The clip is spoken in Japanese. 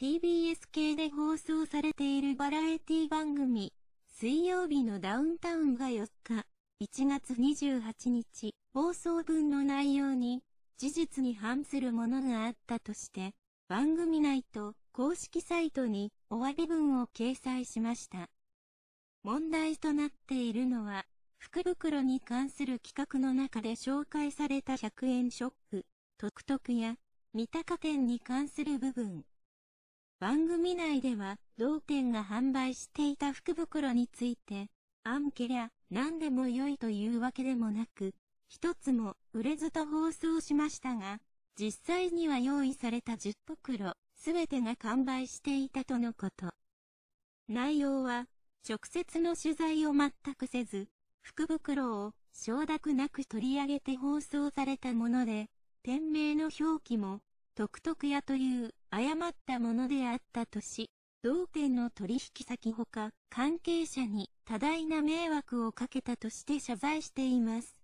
TBS 系で放送されているバラエティ番組、水曜日のダウンタウンが4日、1月28日、放送分の内容に、事実に反するものがあったとして、番組内と公式サイトにお詫び文を掲載しました。問題となっているのは、福袋に関する企画の中で紹介された100円ショップ、特特や、三鷹店に関する部分。番組内では、同店が販売していた福袋について、あんけりゃ何でも良いというわけでもなく、一つも売れずと放送しましたが、実際には用意された10袋、すべてが完売していたとのこと。内容は、直接の取材を全くせず、福袋を承諾なく取り上げて放送されたもので、店名の表記も徳徳屋という誤ったものであったとし、同店の取引先ほか関係者に多大な迷惑をかけたとして謝罪しています。